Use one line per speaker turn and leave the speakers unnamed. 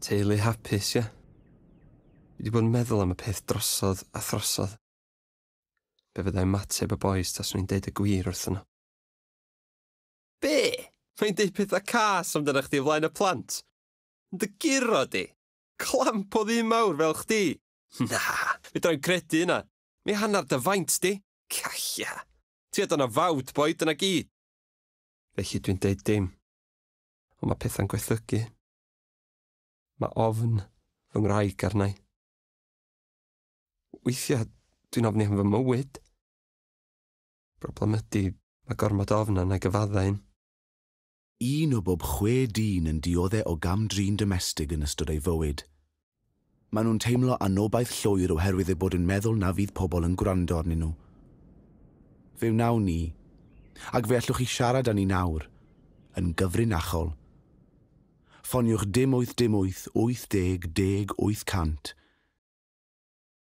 teulu hapus, ie. Yeah. Fi wedi bod yn meddwl am y peth drosodd a throsodd. Be fyddai mateb y boes tas nhw'n deud y gwir wrth
yno. Be? Mae'n deud peth a cas amdano chdi o flaen y plant. Yn dy giro di. Clamp o ddim mawr fel chdi. Na, mi droi'n credu yna. Mi hanner dy faint di. Calla. Ti adon yna fawd boed yna gyd.
Felly dwi'n deud dim. Ond mae pethau'n gwerthygu. Mae ofn fy ngwraig arnau. Weithiau, dwi'n ofni am fy mywyd. Broblem ydy,
mae gormod ofn ana'i gyfaddain. Un o bob chwe dyn yn dioddau o gam drin domestig yn ystod ei fywyd. Maen nhw'n teimlo anobaith llwyr oherwydd eu bod yn meddwl na fydd pobl yn gwrando arnyn nhw. Fe wnawn ni, ac fe allwch chi siarad â ni nawr, yn gyfrinachol, ffoniwch dim 8 dim deg 80 10 800